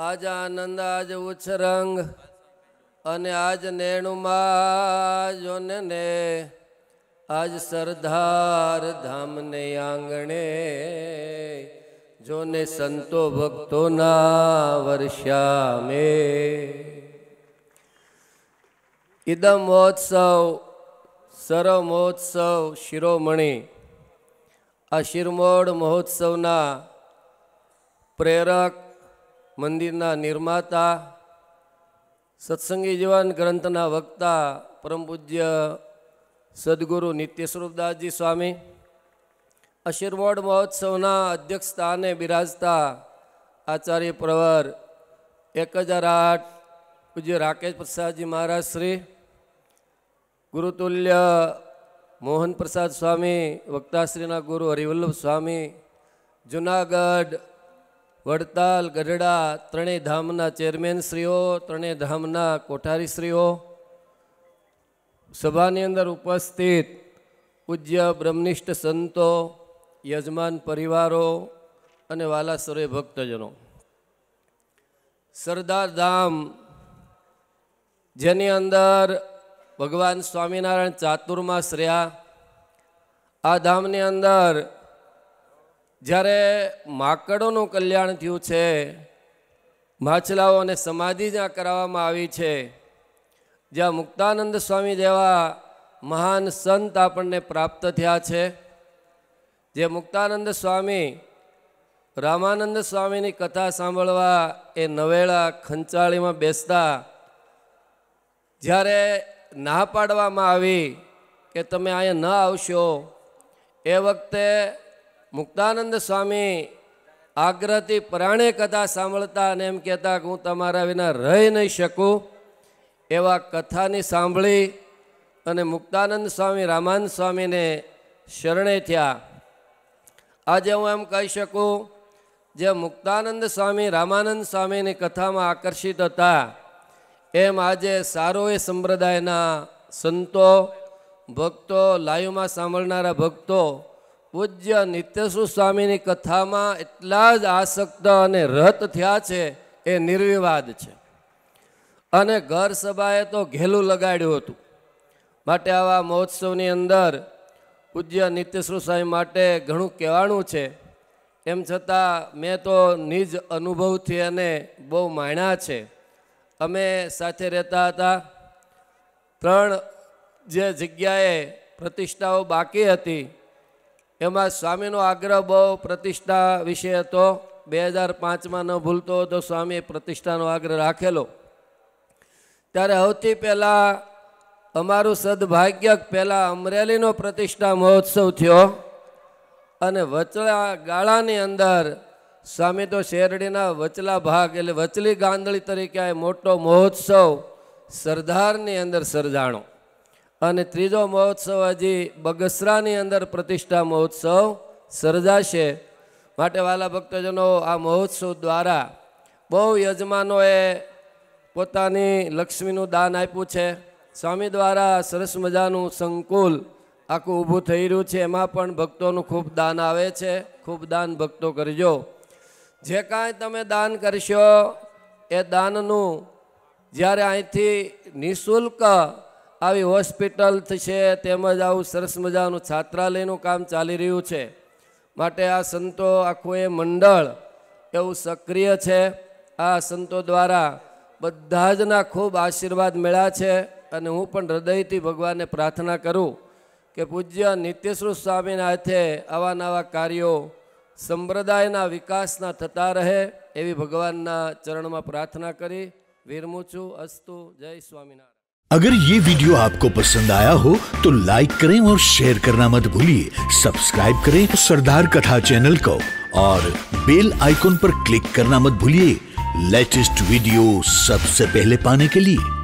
આજ આનંદ આજ ઉચ્છરંગ અને આજ નેણુમાં જોને ને આજ સરદાર ધામને આંગણે જોને સંતો ભક્તોના વર્ષા મે ઇદમ મહોત્સવ સર્વ મહોત્સવ શિરોમણી આ શિરમોડ મહોત્સવના પ્રેરક મંદિરના નિર્માતા સત્સંગી જીવન ગ્રંથના વક્તા પરમ પૂજ્ય સદગુરુ સ્વરૂપદાસજી સ્વામી અશીર્વોડ મહોત્સવના અધ્યક્ષ સ્થાને બિરાજતા આચાર્ય પ્રવર એક હજાર આઠ પૂજ્ય રાકેશ પ્રસાદજી મહારાજ શ્રી ગુરુતુલ્ય મોહન પ્રસાદ સ્વામી વક્તાશ્રીના ગુરુ હરિવલ્લભ સ્વામી જુનાગઢ વડતાલ ગઢડા ત્રણેય ધામના ચેરમેનશ્રીઓ ત્રણેય ધામના કોઠારીશ્રીઓ સભાની અંદર ઉપસ્થિત પૂજ્ય બ્રહ્મનિષ્ઠ સંતો યજમાન પરિવારો અને વાલા ભક્તજનો સરદાર ધામ જેની અંદર ભગવાન સ્વામિનારાયણ ચાતુર્માસ રહ્યા આ ધામની અંદર જ્યારે માકડોનું કલ્યાણ થયું છે માછલાઓને સમાધિ જ્યાં કરાવવામાં આવી છે જ્યાં મુક્તાનંદ સ્વામી જેવા મહાન સંત આપણને પ્રાપ્ત થયા છે જે મુક્તાનંદ સ્વામી રામાનંદ સ્વામીની કથા સાંભળવા એ નવેળા ખંચાળીમાં બેસતા જ્યારે ના પાડવામાં આવી કે તમે અહીંયા ન આવશો એ વખતે મુક્તાનંદ સ્વામી આગ્રહથી પરાણે કથા સાંભળતા અને એમ કહેતા કે હું તમારા વિના રહી નહીં શકું એવા કથાની સાંભળી અને મુક્તાનંદ સ્વામી રામાન સ્વામીને શરણે થયા આજે હું એમ કહી શકું જે મુક્તાનંદ સ્વામી રામાનંદ સ્વામીની કથામાં આકર્ષિત હતા એમ આજે સારો એ સંપ્રદાયના સંતો ભક્તો લાઈવમાં સાંભળનારા ભક્તો પૂજ્ય નિત્યસુ સ્વામીની કથામાં એટલા જ આસક્ત અને રત થયા છે એ નિર્વિવાદ છે અને ઘર સભાએ તો ઘેલું લગાડ્યું હતું માટે આવા મહોત્સવની અંદર પૂજ્ય નિત્યશ્રુ સ્વામી માટે ઘણું કહેવાનું છે એમ છતાં મેં તો નિજ અનુભવથી અને બહુ માણ્યા છે અમે સાથે રહેતા હતા ત્રણ જે જગ્યાએ પ્રતિષ્ઠાઓ બાકી હતી એમાં સ્વામીનો આગ્રહ બહુ પ્રતિષ્ઠા વિશે હતો બે હજાર પાંચમાં ન ભૂલતો હતો સ્વામીએ પ્રતિષ્ઠાનો આગ્રહ રાખેલો ત્યારે સૌથી પહેલાં અમારું સદભાગ્ય પહેલાં અમરેલીનો પ્રતિષ્ઠા મહોત્સવ થયો અને વચલા ગાળાની અંદર સ્વામી તો શેરડીના વચલા ભાગ એટલે વચલી ગાંદળી તરીકે આ મોટો મહોત્સવ સરદારની અંદર સર્જાણો અને ત્રીજો મહોત્સવ હજી બગસરાની અંદર પ્રતિષ્ઠા મહોત્સવ સર્જાશે માટે વાલા ભક્તજનો આ મહોત્સવ દ્વારા બહુ યજમાનોએ પોતાની લક્ષ્મીનું દાન આપ્યું છે સ્વામી દ્વારા સરસ મજાનું સંકુલ આખું ઊભું થઈ રહ્યું છે એમાં પણ ભક્તોનું ખૂબ દાન આવે છે ખૂબ દાન ભક્તો કરજો જે કાંઈ તમે દાન કરશો એ દાનનું જ્યારે અહીંથી નિઃશુલ્ક આવી હોસ્પિટલ છે તેમજ આવું સરસ મજાનું છાત્રાલયનું કામ ચાલી રહ્યું છે માટે આ સંતો આખું એ મંડળ એવું સક્રિય છે આ સંતો દ્વારા બધા જના ખૂબ આશીર્વાદ મળ્યા છે અને હું પણ હૃદયથી ભગવાનને પ્રાર્થના કરું કે પૂજ્ય નિત્યશ્રુ સ્વામીના હાથે આવા નવા કાર્યો સંપ્રદાયના વિકાસના થતા રહે એવી ભગવાનના ચરણમાં પ્રાર્થના કરી વિરમું છું અસ્તુ જય સ્વામિનારાયણ अगर ये वीडियो आपको पसंद आया हो तो लाइक करें और शेयर करना मत भूलिए सब्सक्राइब करें तो सरदार कथा चैनल को और बेल आइकॉन पर क्लिक करना मत भूलिए लेटेस्ट वीडियो सबसे पहले पाने के लिए